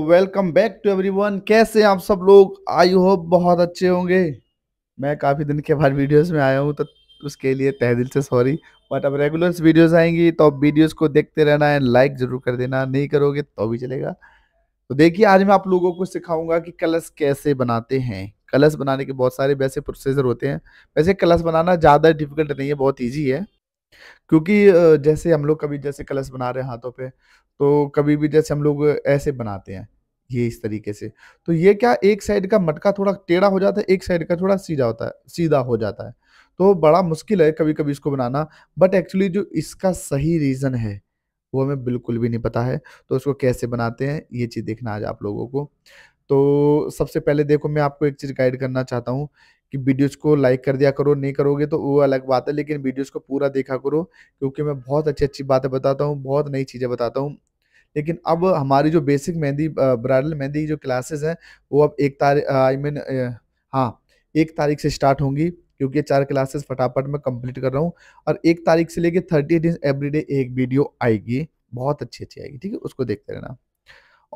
Welcome back to everyone कैसे आप सब लोग आई होप बहुत अच्छे होंगे मैं काफ़ी दिन के बाद वीडियोस में आया हूँ तो उसके लिए तह दिल से सॉरी बट अब रेगुलर वीडियोस आएंगी तो अब वीडियोज को देखते रहना एंड लाइक ज़रूर कर देना नहीं करोगे तो भी चलेगा तो देखिए आज मैं आप लोगों को सिखाऊंगा कि कलश कैसे बनाते हैं कलश बनाने के बहुत सारे वैसे प्रोसेसर होते हैं वैसे कलश बनाना ज़्यादा डिफिकल्ट नहीं है बहुत ईजी है क्योंकि जैसे हम लोग कभी जैसे कलश बना रहे हाथों पे, तो कभी भी जैसे हम लोग ऐसे बनाते हैं, ये इस तरीके से। तो ये क्या एक साइड का मटका थोड़ा टेढ़ा हो जाता है, एक साइड का थोड़ा सीधा होता है सीधा हो जाता है। तो बड़ा मुश्किल है कभी-कभी इसको बनाना, बट एक्चुअली जो इसका सही रीज़न है, वो हमें बिल्कुल भी नहीं पता है। तो उसको कैसे बनाते हैं, ये चीज़ देखना आज आप लोगों को। तो सबसे पहले देखो मैं आपको एक चीज़ गाइड करना चाहता हूँ कि वीडियोस को लाइक कर दिया करो नहीं करोगे तो वो अलग बात है लेकिन वीडियोस को पूरा देखा करो क्योंकि मैं बहुत अच्छी अच्छी बातें बताता हूँ बहुत नई चीज़ें बताता हूँ लेकिन अब हमारी जो बेसिक मेहंदी ब्राइडल मेहंदी जो क्लासेस हैं वो अब एक तारीख आई मीन हाँ एक तारीख से स्टार्ट होंगी क्योंकि चार क्लासेस फटाफट मैं कंप्लीट कर रहा हूँ और एक तारीख से लेके थर्टी डेज डे एक वीडियो आएगी बहुत अच्छी अच्छी आएगी ठीक है उसको देखते रहना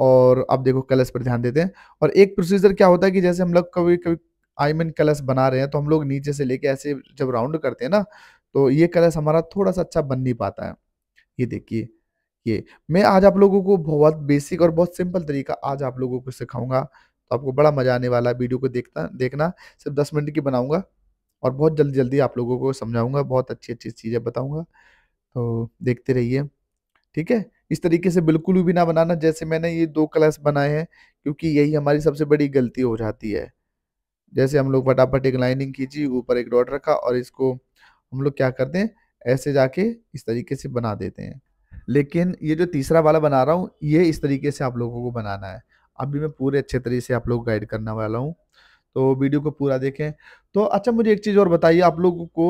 और अब देखो कलर्स पर ध्यान देते हैं और एक प्रोसीजर क्या होता है कि जैसे हम लोग कभी कभी आईमिन कलश बना रहे हैं तो हम लोग नीचे से लेके ऐसे जब राउंड करते हैं ना तो ये कलश हमारा थोड़ा सा अच्छा बन नहीं पाता है ये देखिए ये मैं आज आप लोगों को बहुत बेसिक और बहुत सिंपल तरीका आज आप लोगों को सिखाऊंगा तो आपको बड़ा मजा आने वाला है वीडियो को देखता देखना सिर्फ दस मिनट की बनाऊंगा और बहुत जल्दी जल्दी आप लोगों को समझाऊंगा बहुत अच्छी अच्छी चीज़ें बताऊंगा तो देखते रहिए ठीक है इस तरीके से बिल्कुल भी ना बनाना जैसे मैंने ये दो कलश बनाए हैं क्योंकि यही हमारी सबसे बड़ी गलती हो जाती है जैसे हम लोग फटाफट एक लाइनिंग खींची ऊपर एक डॉट रखा और इसको हम लोग क्या करते हैं ऐसे जाके इस तरीके से बना देते हैं लेकिन ये जो तीसरा वाला बना रहा हूँ ये इस तरीके से आप लोगों को बनाना है अभी मैं पूरे अच्छे तरीके से आप लोग गाइड करने वाला हूँ तो वीडियो को पूरा देखें तो अच्छा मुझे एक चीज़ और बताइए आप लोगों को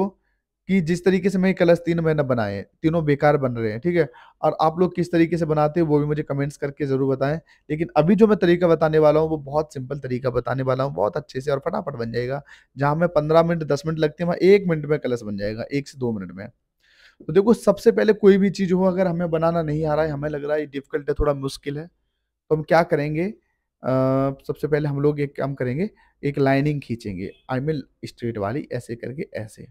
कि जिस तरीके से मैं कलर्स तीन मैंने बनाए तीनों बेकार बन रहे हैं ठीक है और आप लोग किस तरीके से बनाते हैं वो भी मुझे कमेंट्स करके ज़रूर बताएं लेकिन अभी जो मैं तरीका बताने वाला हूँ वो बहुत सिंपल तरीका बताने वाला हूँ बहुत अच्छे से और फटाफट बन जाएगा जहाँ मैं पंद्रह मिनट दस मिनट लगते हैं वहाँ एक मिनट में कलर्स बन जाएगा एक से दो मिनट में तो देखो सबसे पहले कोई भी चीज़ हो अगर हमें बनाना नहीं आ रहा है हमें लग रहा है ये डिफिकल्ट है थोड़ा मुश्किल है तो हम क्या करेंगे सबसे पहले हम लोग एक काम करेंगे एक लाइनिंग खींचेंगे आई मीन स्ट्रेट वाली ऐसे करके ऐसे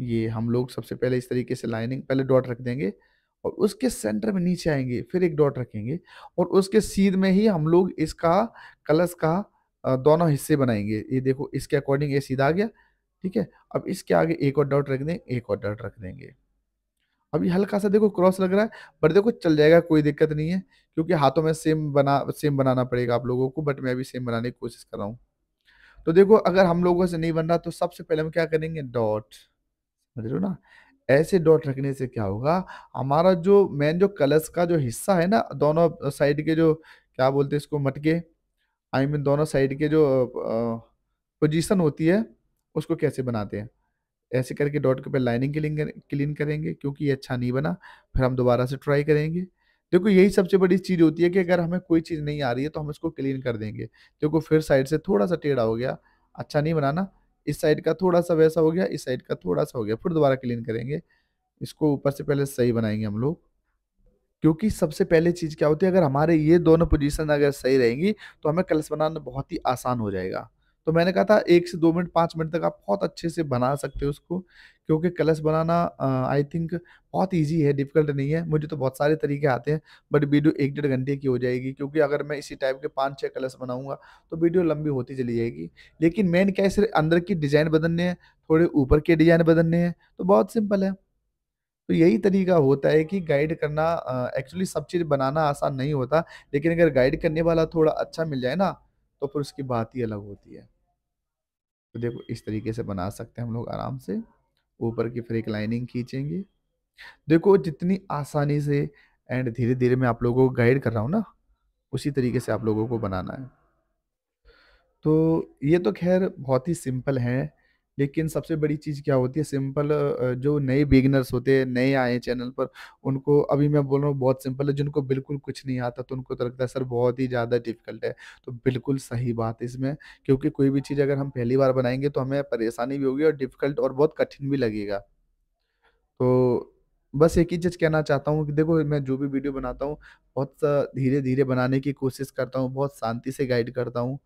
ये हम लोग सबसे पहले इस तरीके से लाइनिंग पहले डॉट रख देंगे और उसके सेंटर में नीचे आएंगे फिर एक डॉट रखेंगे और उसके सीध में ही हम लोग इसका कलश का दोनों हिस्से बनाएंगे ये देखो इसके अकॉर्डिंग ये सीधा आ गया ठीक है अब इसके आगे एक और डॉट रख दें एक और डॉट रख देंगे अभी हल्का सा देखो क्रॉस लग रहा है बट देखो चल जाएगा कोई दिक्कत नहीं है क्योंकि हाथों में सेम बना सेम बनाना पड़ेगा आप लोगों को बट मैं अभी सेम बनाने की कोशिश कर रहा हूँ तो देखो अगर हम लोगों से नहीं बन रहा तो सबसे पहले हम क्या करेंगे डॉट समझ रहे हो ना ऐसे डॉट रखने से क्या होगा हमारा जो मेन जो कलर्स का जो हिस्सा है ना दोनों साइड के जो क्या बोलते हैं इसको मटके आई I मीन mean, दोनों साइड के जो पोजीशन होती है उसको कैसे बनाते हैं ऐसे करके डॉट के ऊपर लाइनिंग क्लीन क्लीन करेंगे क्योंकि ये अच्छा नहीं बना फिर हम दोबारा से ट्राई करेंगे देखो यही सबसे बड़ी चीज़ होती है कि अगर हमें कोई चीज़ नहीं आ रही है तो हम इसको क्लीन कर देंगे देखो फिर साइड से थोड़ा सा टेढ़ा हो गया अच्छा नहीं बनाना इस साइड का थोड़ा सा वैसा हो गया इस साइड का थोड़ा सा हो गया फिर दोबारा क्लीन करेंगे इसको ऊपर से पहले सही बनाएंगे हम लोग क्योंकि सबसे पहले चीज़ क्या होती है अगर हमारे ये दोनों पोजीशन अगर सही रहेंगी तो हमें कलश बनाना बहुत ही आसान हो जाएगा तो मैंने कहा था एक से दो मिनट पाँच मिनट तक आप बहुत अच्छे से बना सकते हो उसको क्योंकि कलश बनाना आई थिंक बहुत इजी है डिफिकल्ट नहीं है मुझे तो बहुत सारे तरीके आते हैं बट वीडियो एक डेढ़ घंटे की हो जाएगी क्योंकि अगर मैं इसी टाइप के पाँच छः कलश बनाऊंगा तो वीडियो लंबी होती चली जाएगी लेकिन मेन क्या है सिर्फ अंदर की डिज़ाइन बदलने हैं थोड़े ऊपर के डिज़ाइन बदलने हैं तो बहुत सिंपल है तो यही तरीका होता है कि गाइड करना एक्चुअली सब चीज़ बनाना आसान नहीं होता लेकिन अगर गाइड करने वाला थोड़ा अच्छा मिल जाए ना तो फिर उसकी बात ही अलग होती है तो देखो इस तरीके से बना सकते हैं हम लोग आराम से ऊपर की फिर एक लाइनिंग खींचेंगे देखो जितनी आसानी से एंड धीरे धीरे मैं आप लोगों को गाइड कर रहा हूँ ना उसी तरीके से आप लोगों को बनाना है तो ये तो खैर बहुत ही सिंपल है लेकिन सबसे बड़ी चीज़ क्या होती है सिंपल जो नए बिगनर्स होते हैं नए आए हैं चैनल पर उनको अभी मैं बोल रहा हूँ बहुत सिंपल है जिनको बिल्कुल कुछ नहीं आता तो उनको तो लगता है सर बहुत ही ज़्यादा डिफिकल्ट है तो बिल्कुल सही बात है इसमें क्योंकि कोई भी चीज़ अगर हम पहली बार बनाएंगे तो हमें परेशानी भी होगी और डिफिकल्ट और बहुत कठिन भी लगेगा तो बस एक ही चीज़ कहना चाहता हूँ कि देखो मैं जो भी वीडियो बनाता हूँ बहुत धीरे धीरे बनाने की कोशिश करता हूँ बहुत शांति से गाइड करता हूँ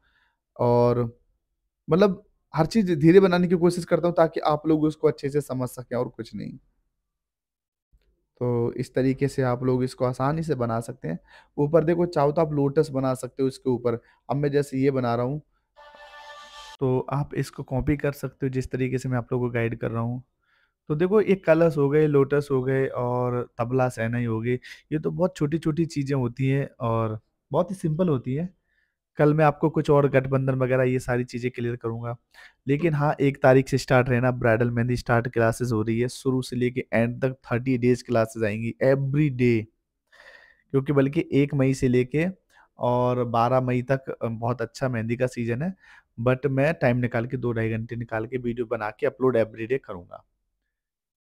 और मतलब हर चीज धीरे बनाने की कोशिश करता हूँ ताकि आप लोग उसको अच्छे से समझ सकें और कुछ नहीं तो इस तरीके से आप लोग इसको आसानी से बना सकते हैं ऊपर देखो चाहो तो आप लोटस बना सकते हो इसके ऊपर अब मैं जैसे ये बना रहा हूँ तो आप इसको कॉपी कर सकते हो जिस तरीके से मैं आप लोगों को गाइड कर रहा हूँ तो देखो ये कलश हो गए लोटस हो गए और तबला सहनाई हो गई ये तो बहुत छोटी छोटी चीज़ें होती हैं और बहुत ही सिंपल होती है कल मैं आपको कुछ और गठबंधन वगैरह ये सारी चीज़ें क्लियर करूंगा लेकिन हाँ एक तारीख से स्टार्ट रहना ब्राइडल मेहंदी स्टार्ट क्लासेस हो रही है शुरू से लेके एंड तक थर्टी डेज क्लासेस आएंगी एवरी डे क्योंकि बल्कि एक मई से लेके और बारह मई तक बहुत अच्छा मेहंदी का सीजन है बट मैं टाइम निकाल के दो ढाई घंटे निकाल के वीडियो बना के अपलोड एवरी डे करूँगा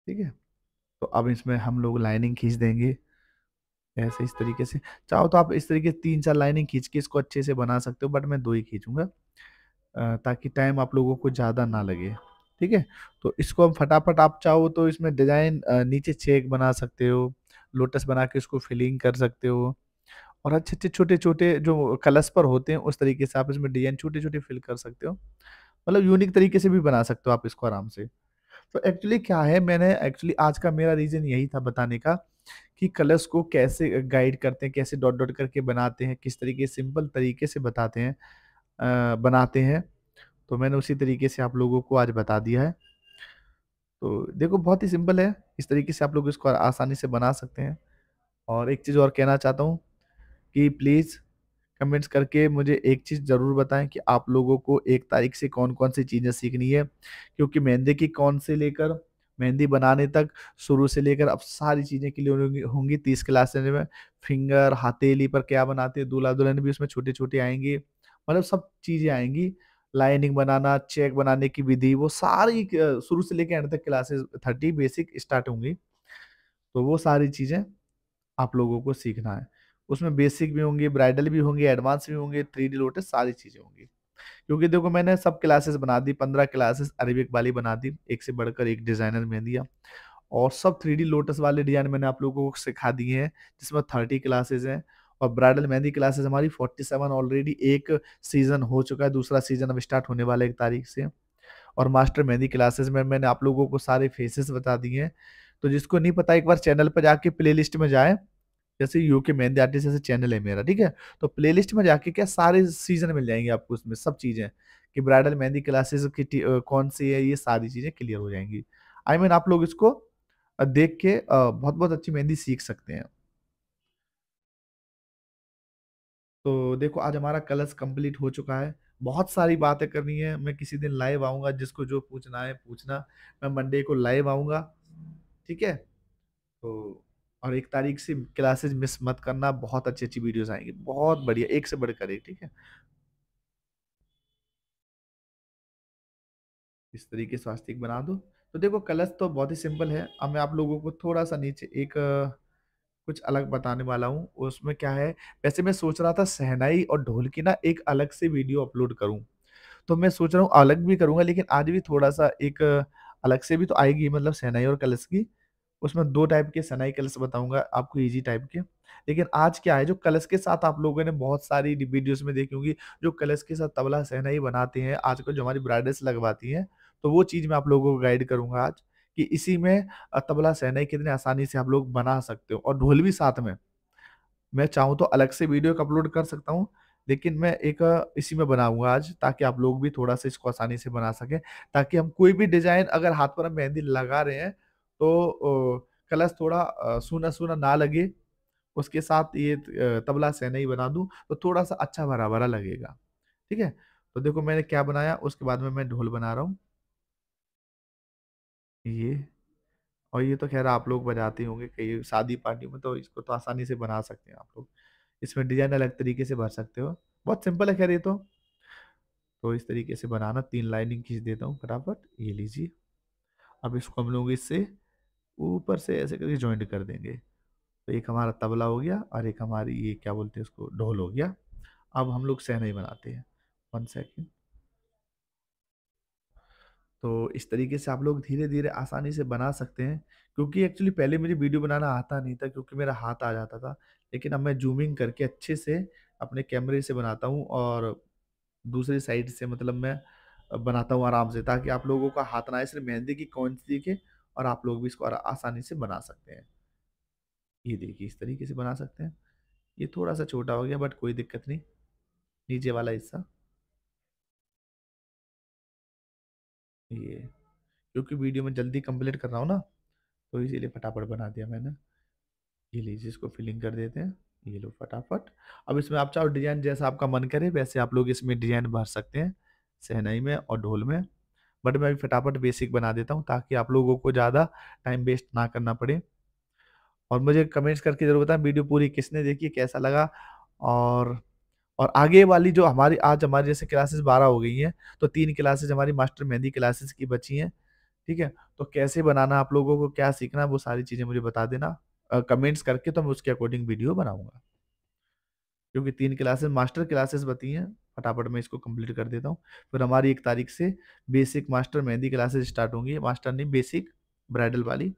ठीक है तो अब इसमें हम लोग लाइनिंग खींच देंगे ऐसे इस तरीके से चाहो तो आप इस तरीके तीन चार लाइनें खींच के इसको अच्छे से बना सकते हो बट मैं दो ही खींचूंगा ताकि टाइम आप लोगों को ज़्यादा ना लगे ठीक है तो इसको हम फटाफट आप चाहो तो इसमें डिजाइन नीचे चेक बना सकते हो लोटस बना के उसको फिलिंग कर सकते हो और अच्छे अच्छे छोटे छोटे जो कलर्स पर होते हैं उस तरीके से आप इसमें डिजाइन छोटे छोटे फिल कर सकते हो मतलब यूनिक तरीके से भी बना सकते हो आप इसको आराम से तो एक्चुअली क्या है मैंने एक्चुअली आज का मेरा रीज़न यही था बताने का कि कलर्स को कैसे गाइड करते हैं कैसे डॉट डॉट करके बनाते हैं किस तरीके सिंपल तरीके से बताते हैं आ, बनाते हैं तो मैंने उसी तरीके से आप लोगों को आज बता दिया है तो देखो बहुत ही सिंपल है इस तरीके से आप लोग इसको आसानी से बना सकते हैं और एक चीज़ और कहना चाहता हूँ कि प्लीज़ कमेंट्स करके मुझे एक चीज़ ज़रूर बताएं कि आप लोगों को एक तारीख से कौन कौन सी चीज़ें सीखनी है क्योंकि मेहंदी की कौन से लेकर मेहंदी बनाने तक शुरू से लेकर अब सारी चीज़ें क्लियर होंगी तीस क्लास में फिंगर हथेली पर क्या बनाते हैं दूल्हा दुल्हन भी उसमें छोटे छोटे आएंगे मतलब सब चीज़ें आएंगी लाइनिंग बनाना चेक बनाने की विधि वो सारी शुरू से लेकर एंड तक क्लासेस थर्टी बेसिक स्टार्ट होंगी तो वो सारी चीज़ें आप लोगों को सीखना है उसमें बेसिक भी होंगी ब्राइडल भी होंगी एडवांस भी होंगे थ्री डी लोटस सारी चीज़ें होंगी क्योंकि देखो मैंने सब क्लासेस बना दी पंद्रह क्लासेस अरेबिक वाली बना दी एक से बढ़कर एक डिजाइनर में दिया और सब थ्री लोटस वाले डिजाइन मैंने आप लोगों को सिखा दिए हैं जिसमें थर्टी क्लासेज हैं और ब्राइडल मेहंदी क्लासेस हमारी फोर्टी ऑलरेडी एक सीजन हो चुका है दूसरा सीजन अब स्टार्ट होने वाला एक तारीख से और मास्टर मेहंदी क्लासेस में मैंने आप लोगों को सारे फेसेस बता दिए हैं तो जिसको नहीं पता एक बार चैनल पर जाके प्लेलिस्ट में जाएं जैसे यूके मेहंदी आर्टिस्ट जैसे चैनल है मेरा ठीक है तो प्ले में जाके क्या सारे सीजन मिल जाएंगे आपको उसमें सब चीज़ें कि ब्राइडल मेहंदी क्लासेस की कौन सी है ये सारी चीज़ें क्लियर हो जाएंगी आई I मीन mean, आप लोग इसको देख के बहुत बहुत अच्छी मेहंदी सीख सकते हैं तो देखो आज हमारा कलर्स कंप्लीट हो चुका है बहुत सारी बातें करनी है मैं किसी दिन लाइव आऊंगा जिसको जो पूछना है पूछना मैं मंडे को लाइव आऊंगा ठीक है तो और एक तारीख से क्लासेज मिस मत करना बहुत अच्छी अच्छी वीडियोस आएंगी बहुत बढ़िया एक से बढ़कर एक ठीक है इस तरीके स्वास्तिक बना दो तो देखो कलर्स तो बहुत ही सिंपल है अब मैं आप लोगों को थोड़ा सा नीचे एक कुछ अलग बताने वाला हूँ उसमें क्या है वैसे मैं सोच रहा था सहनाई और ढोल की ना एक अलग से वीडियो अपलोड करूँ तो मैं सोच रहा हूँ अलग भी करूँगा लेकिन आज भी थोड़ा सा एक अलग से भी तो आएगी मतलब सहनाई और कलश की उसमें दो टाइप के सनाई कलर्स बताऊंगा आपको इजी टाइप के लेकिन आज क्या है जो कलर्स के साथ आप लोगों ने बहुत सारी वीडियोस में देखी होंगी जो कलर्स के साथ तबला सहनाई बनाते हैं आजकल जो हमारी ब्राइडर्स लगवाती हैं तो वो चीज़ मैं आप लोगों को गाइड करूंगा आज कि इसी में तबला सहनाई कितने आसानी से आप लोग बना सकते हो और ढोल भी साथ में मैं चाहूँ तो अलग से वीडियो अपलोड कर सकता हूँ लेकिन मैं एक इसी में बनाऊंगा आज ताकि आप लोग भी थोड़ा सा इसको आसानी से बना सकें ताकि हम कोई भी डिज़ाइन अगर हाथ पर हम मेहंदी लगा रहे हैं तो कलश थोड़ा सूना सूना ना लगे उसके साथ ये तबला ही बना दूँ तो थोड़ा सा अच्छा भरा भरा लगेगा ठीक है तो देखो मैंने क्या बनाया उसके बाद में मैं ढोल बना रहा हूँ ये और ये तो खैर आप लोग बजाते होंगे कई शादी पार्टी में तो इसको तो आसानी से बना सकते हैं आप लोग इसमें डिजाइन अलग तरीके से भर सकते हो बहुत सिंपल है खैर ये तो तो इस तरीके से बनाना तीन लाइनिंग खींच देता हूँ फटाफट ये लीजिए अब इसको हम लोग इससे ऊपर से ऐसे करके ज्वाइंट कर देंगे तो एक हमारा तबला हो गया और एक हमारी ये क्या बोलते हैं उसको ढोल हो गया अब हम लोग सहनई बनाते हैं वन सेकेंड तो इस तरीके से आप लोग धीरे धीरे आसानी से बना सकते हैं क्योंकि एक्चुअली पहले मुझे वीडियो बनाना आता नहीं था क्योंकि मेरा हाथ आ जाता था लेकिन अब मैं जूमिंग करके अच्छे से अपने कैमरे से बनाता हूँ और दूसरी साइड से मतलब मैं बनाता हूँ आराम से ताकि आप लोगों का हाथ ना आए सिर्फ मेहंदी की कौन सी के और आप लोग भी इसको आसानी से बना सकते हैं ये देखिए इस तरीके से बना सकते हैं ये थोड़ा सा छोटा हो गया बट कोई दिक्कत नहीं नीचे वाला हिस्सा ये क्योंकि वीडियो में जल्दी कंप्लीट कर रहा हूँ ना तो इसीलिए फटाफट बना दिया मैंने ये लीजिए इसको फिलिंग कर देते हैं ये लो फटाफट अब इसमें आप चाहो डिजाइन जैसा आपका मन करे वैसे आप लोग इसमें डिजाइन भर सकते हैं सहनाई में और ढोल में बट मैं फटाफट बेसिक बना देता हूँ ताकि आप लोगों को ज़्यादा टाइम वेस्ट ना करना पड़े और मुझे कमेंट्स करके ज़रूर बताएं वीडियो पूरी किसने देखी कैसा लगा और और आगे वाली जो हमारी आज हमारी जैसे क्लासेस बारह हो गई हैं तो तीन क्लासेज हमारी मास्टर मेहंदी क्लासेस की बची हैं ठीक है तो कैसे बनाना आप लोगों को क्या सीखना वो सारी चीज़ें मुझे बता देना कमेंट्स करके तो मैं उसके अकॉर्डिंग वीडियो बनाऊँगा क्योंकि तीन क्लासेस मास्टर क्लासेस बती हैं फटाफट मैं इसको कंप्लीट कर देता हूँ फिर हमारी एक तारीख से basic master mehndi classes start होंगी मास्टर नहीं बेसिक ब्राइडल वाली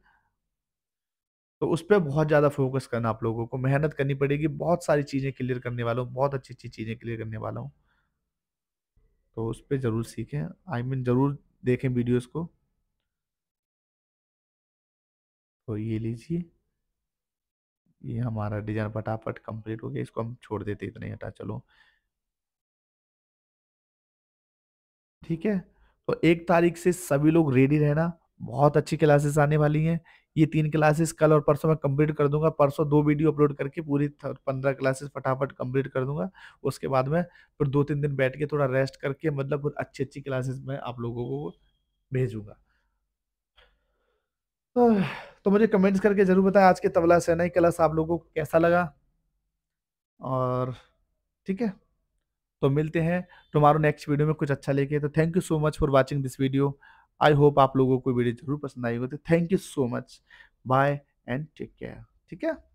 तो उस पर बहुत ज़्यादा फोकस करना आप लोगों को मेहनत करनी पड़ेगी बहुत सारी चीज़ें क्लियर करने वाला हूँ बहुत अच्छी अच्छी चीज़ें क्लियर करने वाला हूँ तो उस पर ज़रूर सीखें आई I मीन mean, ज़रूर देखें वीडियोज़ को तो ये लीजिए ये हमारा डिजाइन फटाफट कंप्लीट हो गया इसको हम छोड़ देते इतने हटा अच्छा चलो ठीक है तो एक तारीख से सभी लोग रेडी रहना बहुत अच्छी क्लासेस आने वाली हैं ये तीन क्लासेस कल और परसों मैं कंप्लीट कर दूंगा परसों दो वीडियो अपलोड करके पूरी पंद्रह क्लासेस फटाफट कंप्लीट कर दूंगा उसके बाद में फिर दो तीन दिन बैठ के थोड़ा रेस्ट करके मतलब अच्छी अच्छी क्लासेस मैं आप लोगों को भेजूंगा तो मुझे कमेंट्स करके ज़रूर बताएं आज के तबला सेनाई क्लास आप लोगों को कैसा लगा और ठीक है तो मिलते हैं टुमारो नेक्स्ट वीडियो में कुछ अच्छा लेके तो thank you so much for watching this video I hope आप लोगों को वीडियो जरूर पसंद आई होगी thank you so much bye and take care ठीक है